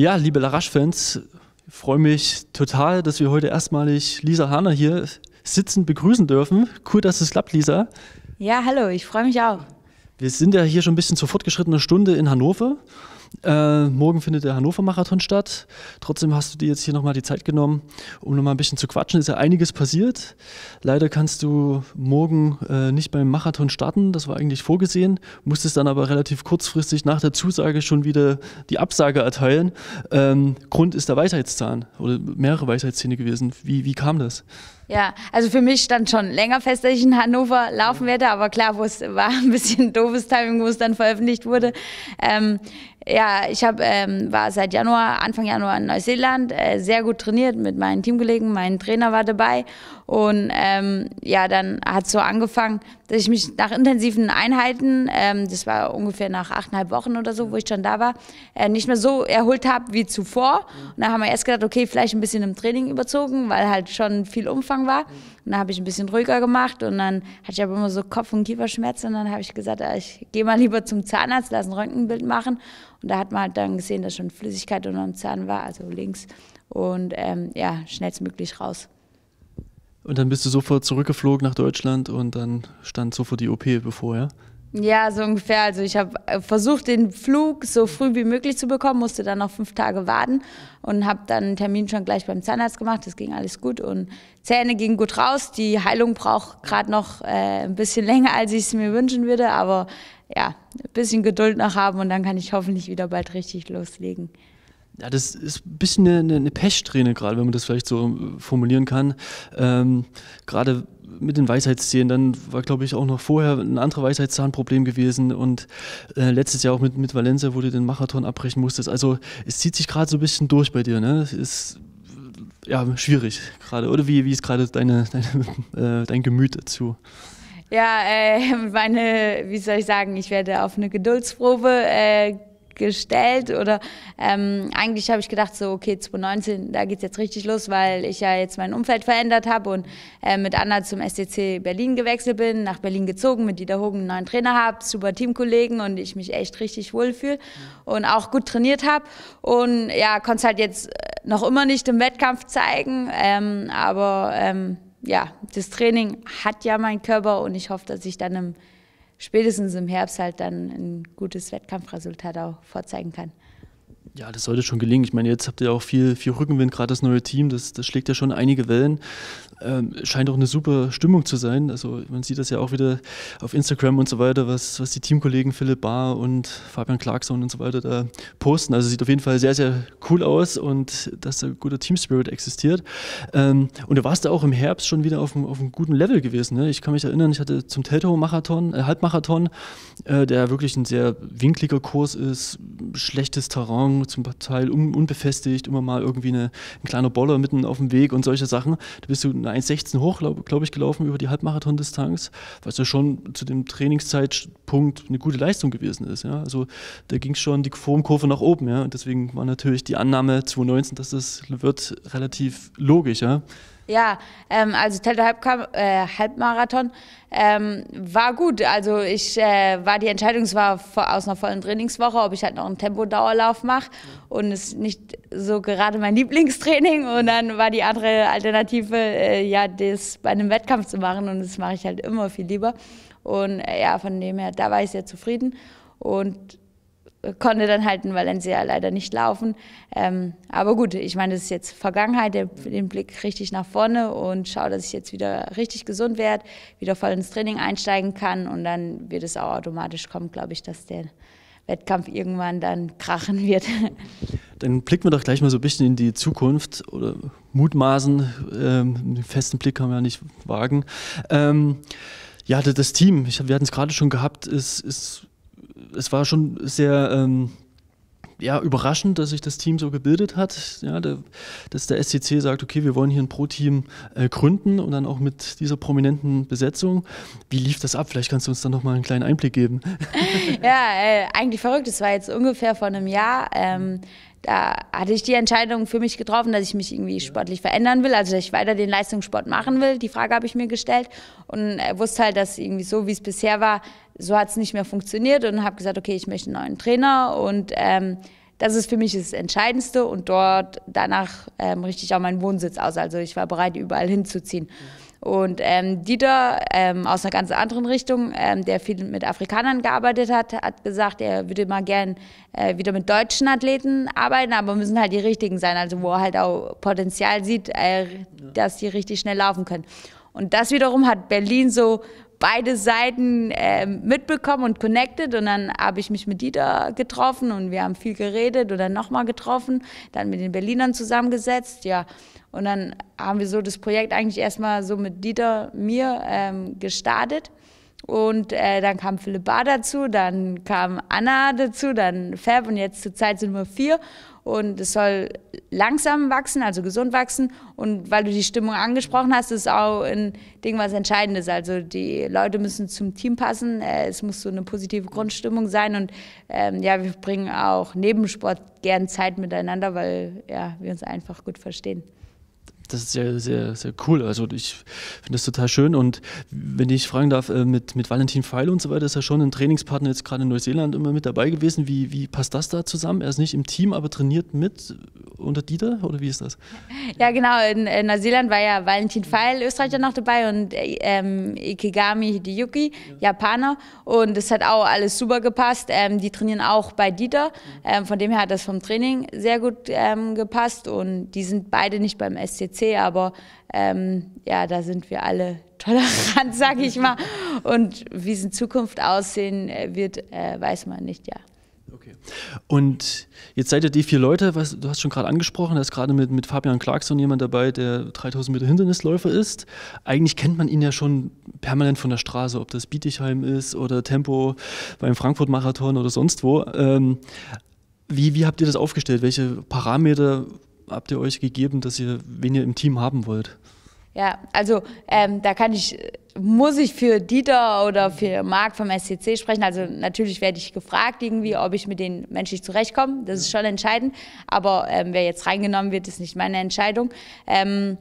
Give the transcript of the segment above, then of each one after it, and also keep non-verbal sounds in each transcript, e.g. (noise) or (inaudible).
Ja, liebe Larash-Fans, ich freue mich total, dass wir heute erstmalig Lisa Hahner hier sitzend begrüßen dürfen. Cool, dass es klappt, Lisa. Ja, hallo, ich freue mich auch. Wir sind ja hier schon ein bisschen zur fortgeschrittenen Stunde in Hannover äh, morgen findet der Hannover-Marathon statt. Trotzdem hast du dir jetzt hier nochmal die Zeit genommen, um nochmal ein bisschen zu quatschen. Ist ja einiges passiert. Leider kannst du morgen äh, nicht beim Marathon starten. Das war eigentlich vorgesehen. Musstest dann aber relativ kurzfristig nach der Zusage schon wieder die Absage erteilen. Ähm, Grund ist der Weisheitszahn oder mehrere Weisheitszähne gewesen. Wie, wie kam das? Ja, also für mich stand schon länger fest, dass ich in Hannover laufen werde, aber klar, wo es war (laughs) ein bisschen doofes Timing, wo es dann veröffentlicht wurde. Ähm, ja, ich hab, ähm, war seit Januar, Anfang Januar in Neuseeland, äh, sehr gut trainiert mit meinen Teamkollegen, mein Trainer war dabei und ähm, ja, dann hat es so angefangen, dass ich mich nach intensiven Einheiten, ähm, das war ungefähr nach achteinhalb Wochen oder so, wo ich schon da war, äh, nicht mehr so erholt habe wie zuvor. Und dann haben wir erst gedacht, okay, vielleicht ein bisschen im Training überzogen, weil halt schon viel Umfang war. Und dann habe ich ein bisschen ruhiger gemacht und dann hatte ich aber immer so Kopf- und Kieferschmerzen. Und dann habe ich gesagt, ah, ich gehe mal lieber zum Zahnarzt, lass ein Röntgenbild machen. Und da hat man halt dann gesehen, dass schon Flüssigkeit unter dem Zahn war, also links. Und ähm, ja, schnellstmöglich raus. Und dann bist du sofort zurückgeflogen nach Deutschland und dann stand sofort die OP bevor, ja? Ja, so ungefähr. Also ich habe äh, versucht, den Flug so früh wie möglich zu bekommen, musste dann noch fünf Tage warten und habe dann einen Termin schon gleich beim Zahnarzt gemacht. Das ging alles gut und Zähne gingen gut raus. Die Heilung braucht gerade noch äh, ein bisschen länger, als ich es mir wünschen würde, aber ja, ein bisschen Geduld noch haben und dann kann ich hoffentlich wieder bald richtig loslegen ja, das ist ein bisschen eine, eine Pechsträhne gerade, wenn man das vielleicht so ähm, formulieren kann. Ähm, gerade mit den Weisheitszähnen, dann war, glaube ich, auch noch vorher ein anderes Weisheitszahnproblem gewesen und äh, letztes Jahr auch mit, mit Valencia, wo du den Marathon abbrechen musstest. Also es zieht sich gerade so ein bisschen durch bei dir, ne? Es ist ja schwierig gerade. Oder wie, wie ist gerade deine, deine (laughs) äh, dein Gemüt dazu? Ja, äh, (laughs) meine, wie soll ich sagen, ich werde auf eine Geduldsprobe äh, gestellt oder ähm, eigentlich habe ich gedacht, so okay, 2019, da geht es jetzt richtig los, weil ich ja jetzt mein Umfeld verändert habe und äh, mit Anna zum SCC Berlin gewechselt bin, nach Berlin gezogen, mit Dieter Hogen einen neuen Trainer habe, super Teamkollegen und ich mich echt richtig wohlfühle und auch gut trainiert habe und ja, konnte es halt jetzt äh, noch immer nicht im Wettkampf zeigen, ähm, aber ähm, ja, das Training hat ja mein Körper und ich hoffe, dass ich dann im spätestens im Herbst halt dann ein gutes Wettkampfresultat auch vorzeigen kann. Ja, das sollte schon gelingen. Ich meine, jetzt habt ihr auch viel, viel Rückenwind, gerade das neue Team, das, das schlägt ja schon einige Wellen. Ähm, scheint auch eine super Stimmung zu sein. Also man sieht das ja auch wieder auf Instagram und so weiter, was, was die Teamkollegen Philipp Barr und Fabian Clarkson und so weiter da posten. Also sieht auf jeden Fall sehr, sehr cool aus und dass da guter Teamspirit existiert. Ähm, und du warst da auch im Herbst schon wieder auf einem, auf einem guten Level gewesen. Ne? Ich kann mich erinnern, ich hatte zum Teltow-Marathon, äh, Halbmarathon, äh, der wirklich ein sehr winkliger Kurs ist, schlechtes Terrain, zum Teil un unbefestigt, immer mal irgendwie eine, ein kleiner Boller mitten auf dem Weg und solche Sachen. Da bist du eine 1,16 hoch, glaube glaub ich, gelaufen über die Halbmarathon-Distanz, was ja schon zu dem Trainingszeitpunkt eine gute Leistung gewesen ist. Ja. Also da ging schon die Formkurve nach oben. Ja. Und deswegen war natürlich die Annahme 2,19, dass das wird, relativ logisch. Ja. Ja, ähm, also Telto äh, Halbmarathon ähm, war gut. Also ich äh, war die Entscheidung, es war aus einer vollen Trainingswoche, ob ich halt noch einen Tempodauerlauf mache und es nicht so gerade mein Lieblingstraining. Und dann war die andere Alternative, äh, ja, das bei einem Wettkampf zu machen und das mache ich halt immer viel lieber. Und äh, ja, von dem her, da war ich sehr zufrieden. Und konnte dann halt in Valencia leider nicht laufen. Ähm, aber gut, ich meine, das ist jetzt Vergangenheit, den Blick richtig nach vorne und schaue, dass ich jetzt wieder richtig gesund werde, wieder voll ins Training einsteigen kann und dann wird es auch automatisch kommen, glaube ich, dass der Wettkampf irgendwann dann krachen wird. (laughs) Dann blicken wir doch gleich mal so ein bisschen in die Zukunft oder mutmaßen, ähm, den festen Blick kann man ja nicht wagen. Ähm, ja, das Team, ich, wir hatten es gerade schon gehabt, ist, ist es war schon sehr ähm, ja, überraschend, dass sich das Team so gebildet hat, ja, der, dass der SCC sagt, okay, wir wollen hier ein Pro-Team äh, gründen und dann auch mit dieser prominenten Besetzung. Wie lief das ab? Vielleicht kannst du uns dann nochmal einen kleinen Einblick geben. (laughs) Ja, äh, eigentlich verrückt. Es war jetzt ungefähr vor einem Jahr. Ähm, da hatte ich die Entscheidung für mich getroffen, dass ich mich irgendwie sportlich verändern will, also dass ich weiter den Leistungssport machen will. Die Frage habe ich mir gestellt und äh, wusste halt, dass irgendwie so, wie es bisher war, so hat es nicht mehr funktioniert und habe gesagt, okay, ich möchte einen neuen Trainer und ähm, das ist für mich das Entscheidendste und dort danach ähm, richte ich auch meinen Wohnsitz aus. Also ich war bereit, überall hinzuziehen. Und ähm, Dieter ähm, aus einer ganz anderen Richtung, ähm, der viel mit Afrikanern gearbeitet hat, hat gesagt, er würde mal gern äh, wieder mit deutschen Athleten arbeiten, aber müssen halt die richtigen sein, also wo er halt auch Potenzial sieht, äh, dass die richtig schnell laufen können. Und das wiederum hat Berlin so beide Seiten äh, mitbekommen und connected. Und dann habe ich mich mit Dieter getroffen und wir haben viel geredet oder nochmal getroffen, dann mit den Berlinern zusammengesetzt, ja. Und dann haben wir so das Projekt eigentlich erstmal so mit Dieter, mir ähm, gestartet. Und äh, dann kam Philipp Bar dazu, dann kam Anna dazu, dann Fab und jetzt zurzeit sind wir vier und es soll langsam wachsen, also gesund wachsen. Und weil du die Stimmung angesprochen hast, ist auch ein Ding, was entscheidend ist. Also die Leute müssen zum Team passen, äh, es muss so eine positive Grundstimmung sein. Und ähm, ja, wir bringen auch neben Sport gern Zeit miteinander, weil ja, wir uns einfach gut verstehen das ist sehr, sehr, sehr cool. Also ich finde das total schön. Und wenn ich fragen darf, äh, mit, mit Valentin Pfeil und so weiter ist er schon ein Trainingspartner jetzt gerade in Neuseeland immer mit dabei gewesen. Wie, wie passt das da zusammen? Er ist nicht im Team, aber trainiert mit unter Dieter oder wie ist das? Ja, genau. In, in Neuseeland war ja Valentin Pfeil, Österreicher noch dabei und äh, ähm, Ikigami Hideyuki, Japaner. Und es hat auch alles super gepasst. Ähm, die trainieren auch bei Dieter. Mhm. Ähm, von dem her hat das vom Training sehr gut ähm, gepasst und die sind beide nicht beim SCC PC, aber ähm, ja, da sind wir alle tolerant, (laughs) sage ich mal. Und wie es in Zukunft aussehen äh, wird, äh, weiß man nicht, ja. Okay. Und jetzt seid ihr die vier Leute, was, du hast schon gerade angesprochen, da ist gerade mit, mit Fabian Clarkson jemand dabei, der 3000 Meter Hindernisläufer ist. Eigentlich kennt man ihn ja schon permanent von der Straße, ob das Bietigheim ist oder Tempo beim Frankfurt-Marathon oder sonst wo. Ähm, wie, wie habt ihr das aufgestellt? Welche Parameter habt ihr euch gegeben, dass ihr, wen ihr im Team haben wollt? Ja, also ähm, da kann ich, muss ich für Dieter oder für Marc vom SCC sprechen. Also natürlich werde ich gefragt irgendwie, ob ich mit denen menschlich zurechtkomme. Das ist schon entscheidend. Aber ähm, wer jetzt reingenommen wird, ist nicht meine Entscheidung. Ähm,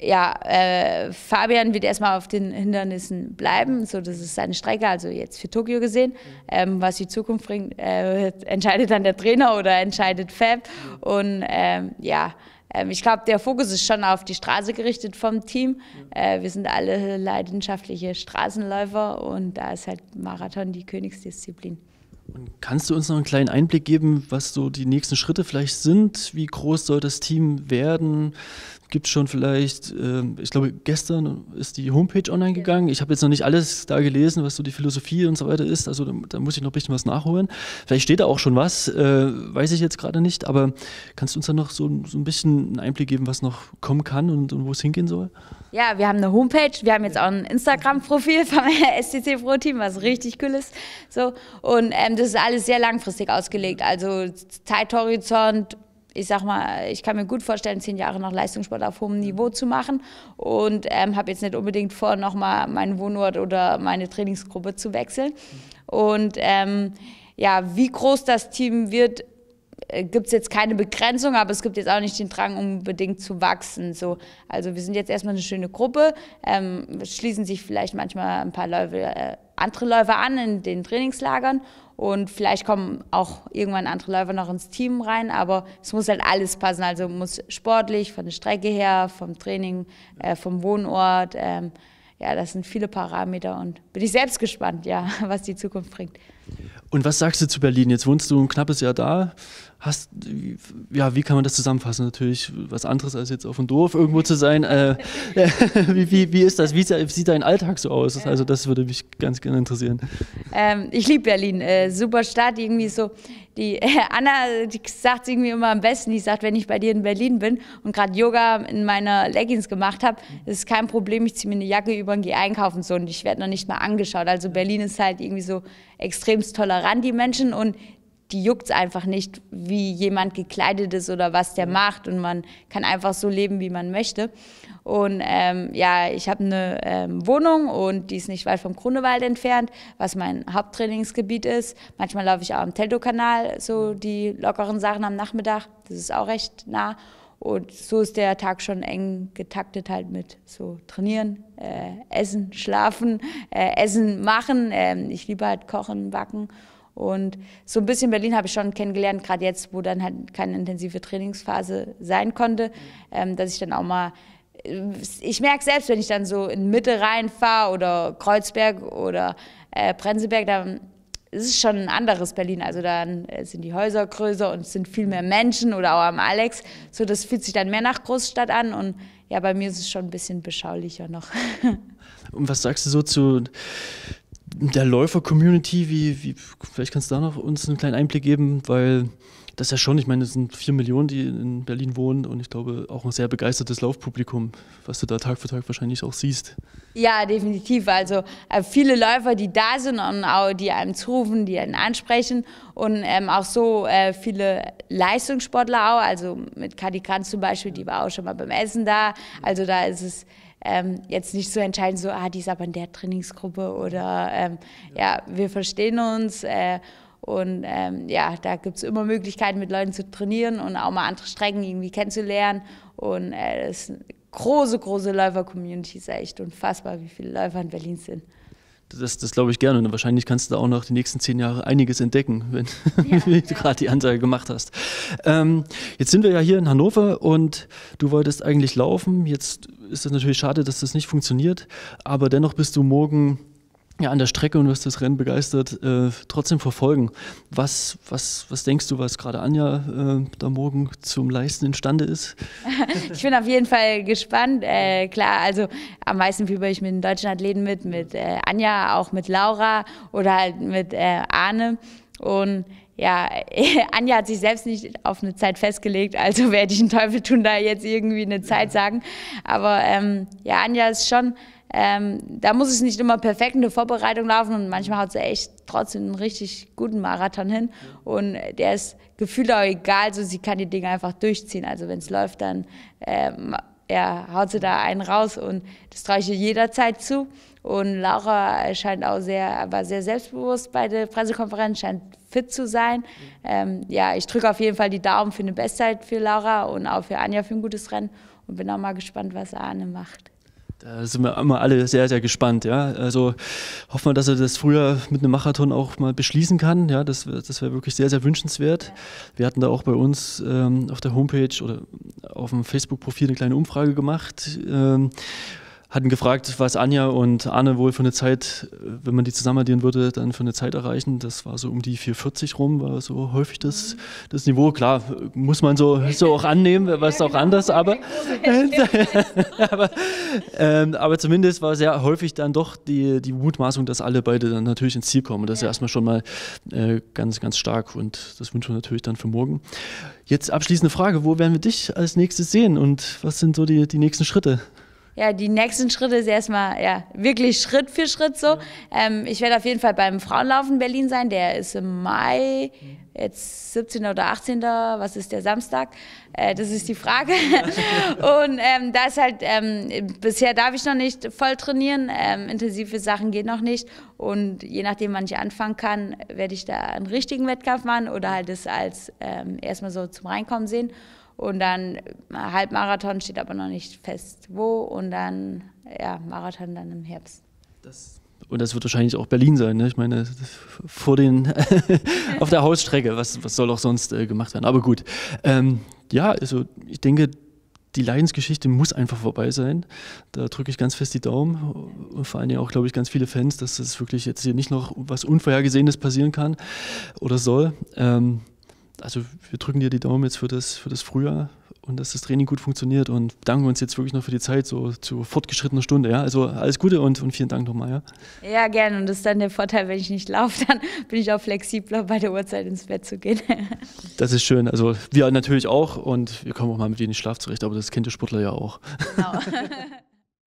ja, äh, Fabian wird erstmal auf den Hindernissen bleiben. So, das ist seine Strecke, also jetzt für Tokio gesehen. Ähm, was die Zukunft bringt, äh, entscheidet dann der Trainer oder entscheidet Fab. Und ähm, ja, ähm, ich glaube, der Fokus ist schon auf die Straße gerichtet vom Team. Äh, wir sind alle leidenschaftliche Straßenläufer und da ist halt Marathon die Königsdisziplin. Und kannst du uns noch einen kleinen Einblick geben, was so die nächsten Schritte vielleicht sind? Wie groß soll das Team werden? gibt schon vielleicht, ähm, ich glaube, gestern ist die Homepage online gegangen. Ich habe jetzt noch nicht alles da gelesen, was so die Philosophie und so weiter ist. Also da, da muss ich noch ein bisschen was nachholen. Vielleicht steht da auch schon was, äh, weiß ich jetzt gerade nicht. Aber kannst du uns dann noch so, so, ein bisschen einen Einblick geben, was noch kommen kann und, und wo es hingehen soll? Ja, wir haben eine Homepage, wir haben jetzt auch ein Instagram-Profil vom SCC Pro Team, was richtig cool ist. So, und ähm, das ist alles sehr langfristig ausgelegt. Also Zeithorizont ich sag mal, ich kann mir gut vorstellen, zehn Jahre noch Leistungssport auf hohem Niveau zu machen und ähm, habe jetzt nicht unbedingt vor, nochmal meinen Wohnort oder meine Trainingsgruppe zu wechseln. Und ähm, ja, wie groß das Team wird, äh, gibt es jetzt keine Begrenzung, aber es gibt jetzt auch nicht den Drang, unbedingt zu wachsen. So. Also wir sind jetzt erstmal eine schöne Gruppe, ähm, schließen sich vielleicht manchmal ein paar Läufe, äh, andere Läufer an in den Trainingslagern und vielleicht kommen auch irgendwann andere Läufer noch ins Team rein, aber es muss halt alles passen. Also muss sportlich, von der Strecke her, vom Training, äh, vom Wohnort. Ähm, ja, das sind viele Parameter und bin ich selbst gespannt, ja, (laughs) was die Zukunft bringt. Und was sagst du zu Berlin? Jetzt wohnst du ein knappes Jahr da. Hast, ja, wie kann man das zusammenfassen? Natürlich was anderes als jetzt auf dem Dorf irgendwo zu sein. Äh, (laughs) äh wie, wie, wie ist das? Wie sieht dein Alltag so aus? Also das würde mich ganz gerne interessieren. Ähm, ich liebe Berlin. Äh, super Stadt, irgendwie so die äh, Anna, die sagt es irgendwie immer am besten, die sagt, wenn ich bei dir in Berlin bin und gerade Yoga in meiner Leggings gemacht habe, ist kein Problem, ich ziehe mir eine Jacke über und gehe einkaufen so und ich werde noch nicht mal angeschaut. Also Berlin ist halt irgendwie so extremst tolerant, die Menschen und die juckt es einfach nicht, wie jemand gekleidet ist oder was der macht. Und man kann einfach so leben, wie man möchte. Und ähm, ja, ich habe eine ähm, Wohnung und die ist nicht weit vom Grunewald entfernt, was mein Haupttrainingsgebiet ist. Manchmal laufe ich auch am Teltow-Kanal, so die lockeren Sachen am Nachmittag. Das ist auch recht nah. Und so ist der Tag schon eng getaktet halt mit so trainieren, äh, essen, schlafen, äh, essen, machen. Ähm, ich liebe halt kochen, backen und so ein bisschen Berlin habe ich schon kennengelernt, gerade jetzt, wo dann halt keine intensive Trainingsphase sein konnte, ähm, dass ich dann auch mal äh, ich merke selbst, wenn ich dann so in Mitte reinfahre oder Kreuzberg oder äh, Prenzlberg, dann ist es schon ein anderes Berlin. Also dann äh, sind die Häuser größer und es sind viel mehr Menschen oder auch am Alex. So, das fühlt sich dann mehr nach Großstadt an und ja, bei mir ist es schon ein bisschen beschaulicher noch. (laughs) und was sagst du so zu der Läufer-Community, wie, wie, vielleicht kannst du da noch uns einen kleinen Einblick geben, weil das ja schon, ich meine, es sind vier Millionen, die in Berlin wohnen und ich glaube auch ein sehr begeistertes Laufpublikum, was du da Tag für Tag wahrscheinlich auch siehst. Ja, definitiv. Also äh, viele Läufer, die da sind und auch die einem zurufen, die einen ansprechen und ähm, auch so äh, viele Leistungssportler auch, also mit Kadi Kranz zum Beispiel, die war auch schon mal beim Essen da. Also da ist es ähm, jetzt nicht so entscheiden, so, ah, die ist aber in der Trainingsgruppe oder ähm, ja. ja. wir verstehen uns. Äh, und ähm, ja, da gibt es immer Möglichkeiten, mit Leuten zu trainieren und auch mal andere Strecken irgendwie kennenzulernen. Und äh, es ist eine große, große Läufer-Community, ist echt unfassbar, wie viele Läufer in Berlin sind. Das, das glaube ich gerne. Und wahrscheinlich kannst du da auch noch die nächsten zehn Jahre einiges entdecken, (laughs) wenn, ja, (laughs) du ja. gerade die Ansage gemacht hast. Ähm, jetzt sind wir ja hier in Hannover und du wolltest eigentlich laufen. Jetzt ist das natürlich schade, dass das nicht funktioniert, aber dennoch bist du morgen ja, an der Strecke und wirst das Rennen begeistert äh, trotzdem verfolgen. Was, was, was denkst du, was gerade Anja äh, da morgen zum Leisten imstande ist? (laughs) ich bin auf jeden Fall gespannt. Äh, klar, also am meisten fühle ich mit den deutschen Athleten mit, mit äh, Anja, auch mit Laura oder halt mit äh, Arne. Und ja, (laughs) Anja hat sich selbst nicht auf eine Zeit festgelegt, also werde ich einen Teufel tun, da jetzt irgendwie eine Zeit sagen. Aber ähm, ja, Anja ist schon, ähm, da muss es nicht immer perfekt in der Vorbereitung laufen und manchmal haut sie echt trotzdem einen richtig guten Marathon hin und der ist gefühlt auch egal, so sie kann die Dinge einfach durchziehen. Also wenn es läuft, dann ähm, ja, haut sie da einen raus und das traue ich ihr jederzeit zu. Und Laura scheint auch sehr, war sehr selbstbewusst bei der Pressekonferenz, scheint fit zu sein. Ähm, ja, ich drücke auf jeden Fall die Daumen für eine Bestzeit für Laura und auch für Anja für ein gutes Rennen und bin auch mal gespannt, was Arne macht. Da sind wir immer alle sehr, sehr gespannt. Ja? Also hoffen wir, dass er das früher mit einem Marathon auch mal beschließen kann. Ja? Das, das wäre wirklich sehr, sehr wünschenswert. Wir hatten da auch bei uns ähm, auf der Homepage oder auf dem Facebook-Profil eine kleine Umfrage gemacht. Ähm, hatten gefragt, was Anja und Anne wohl für eine Zeit, wenn man die zusammen addieren würde, dann für eine Zeit erreichen. Das war so um die 440 rum, war so häufig das, das Niveau. Klar, muss man so, so auch annehmen, was auch genau. anders, aber, (laughs) (laughs) genau. aber, ähm, aber, zumindest war sehr häufig dann doch die, die Mutmaßung, dass alle beide dann natürlich ins Ziel kommen. Und das ist ja erstmal schon mal äh, ganz, ganz stark und das wünschen wir natürlich dann für morgen. Jetzt abschließende Frage, wo werden wir dich als nächstes sehen und was sind so die, die nächsten Schritte? ja, die nächsten Schritte ist erstmal ja, wirklich Schritt für Schritt so. Mhm. Ähm, ich werde auf jeden Fall beim Frauenlaufen Berlin sein, der ist im Mai. Mhm. jetzt 17. oder 18. Was ist der Samstag? Äh, das ist die Frage. (laughs) und ähm, da ist halt, ähm, bisher darf ich noch nicht voll trainieren. Ähm, intensive Sachen gehen noch nicht. Und je nachdem, wann ich anfangen kann, werde ich da einen richtigen Wettkampf machen oder halt das als ähm, erstmal so zum Reinkommen sehen. Und dann äh, Halbmarathon steht aber noch nicht fest, wo. Und dann, ja, Marathon dann im Herbst. Das und das wird wahrscheinlich auch Berlin sein. Ne? Ich meine, vor den (laughs) auf der Hausstrecke, was, was soll auch sonst äh, gemacht werden? Aber gut. Ähm, ja, also ich denke, die Leidensgeschichte muss einfach vorbei sein. Da drücke ich ganz fest die Daumen und vor allem ja auch, glaube ich, ganz viele Fans, dass es das wirklich jetzt hier nicht noch was Unvorhergesehenes passieren kann oder soll. Ähm, also wir drücken dir die Daumen jetzt für das, für das Frühjahr und dass das Training gut funktioniert und danken uns jetzt wirklich noch für die Zeit, so zu fortgeschrittener Stunde. Ja? Also alles Gute und, und vielen Dank nochmal. Ja? ja, gerne. Und das ist dann der Vorteil, wenn ich nicht laufe, dann bin ich auch flexibler, bei der Uhrzeit ins Bett zu gehen. (laughs) Das ist schön. Also wir natürlich auch und wir kommen auch mal mit dir in den Schlaf zurecht, aber das kennt der Sportler ja auch. Genau. (laughs)